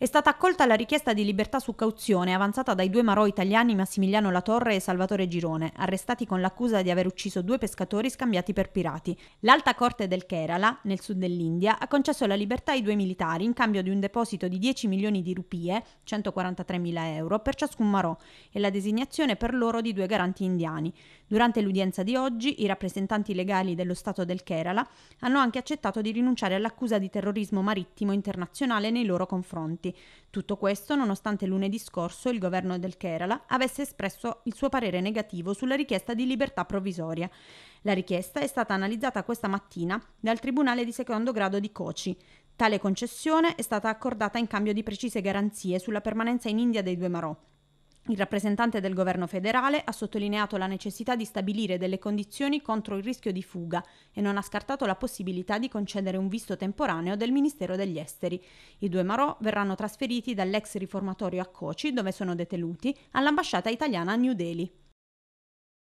È stata accolta la richiesta di libertà su cauzione avanzata dai due marò italiani Massimiliano Latorre e Salvatore Girone, arrestati con l'accusa di aver ucciso due pescatori scambiati per pirati. L'Alta Corte del Kerala, nel sud dell'India, ha concesso la libertà ai due militari in cambio di un deposito di 10 milioni di rupie, 143 mila euro, per ciascun marò e la designazione per loro di due garanti indiani. Durante l'udienza di oggi, i rappresentanti legali dello Stato del Kerala hanno anche accettato di rinunciare all'accusa di terrorismo marittimo internazionale nei loro confronti documenti. Tutto questo nonostante lunedì scorso il governo del Kerala avesse espresso il suo parere negativo sulla richiesta di libertà provvisoria. La richiesta è stata analizzata questa mattina dal Tribunale di secondo grado di Kochi. Tale concessione è stata accordata in cambio di precise garanzie sulla permanenza in India dei due Marò. Il rappresentante del governo federale ha sottolineato la necessità di stabilire delle condizioni contro il rischio di fuga e non ha scartato la possibilità di concedere un visto temporaneo del Ministero degli Esteri. I due Marò verranno trasferiti dall'ex riformatorio a Coci, dove sono detenuti, all'ambasciata italiana a New Delhi.